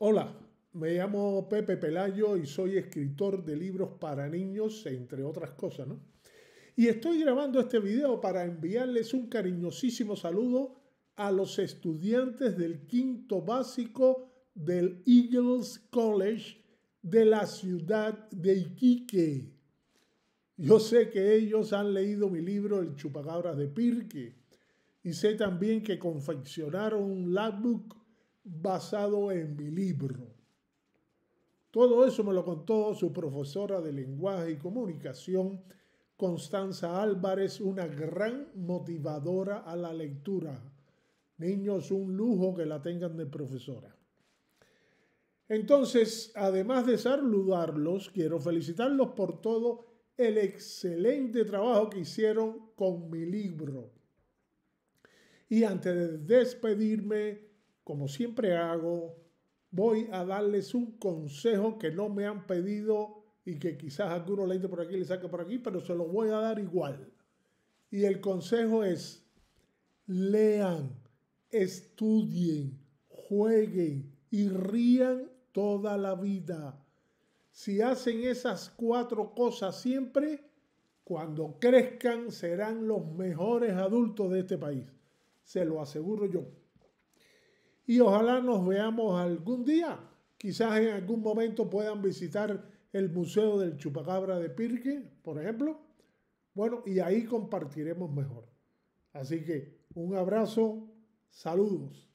Hola, me llamo Pepe Pelayo y soy escritor de libros para niños, entre otras cosas, ¿no? Y estoy grabando este video para enviarles un cariñosísimo saludo a los estudiantes del quinto básico del Eagles College de la ciudad de Iquique. Yo sé que ellos han leído mi libro El Chupacabras de Pirque y sé también que confeccionaron un labbook basado en mi libro. Todo eso me lo contó su profesora de lenguaje y comunicación, Constanza Álvarez, una gran motivadora a la lectura. Niños, un lujo que la tengan de profesora. Entonces, además de saludarlos, quiero felicitarlos por todo el excelente trabajo que hicieron con mi libro. Y antes de despedirme, como siempre hago, voy a darles un consejo que no me han pedido y que quizás alguno le por aquí, le saque por aquí, pero se lo voy a dar igual. Y el consejo es, lean, estudien, jueguen y rían toda la vida. Si hacen esas cuatro cosas siempre, cuando crezcan serán los mejores adultos de este país. Se lo aseguro yo y ojalá nos veamos algún día. Quizás en algún momento puedan visitar el Museo del Chupacabra de Pirque, por ejemplo. Bueno, y ahí compartiremos mejor. Así que un abrazo, saludos.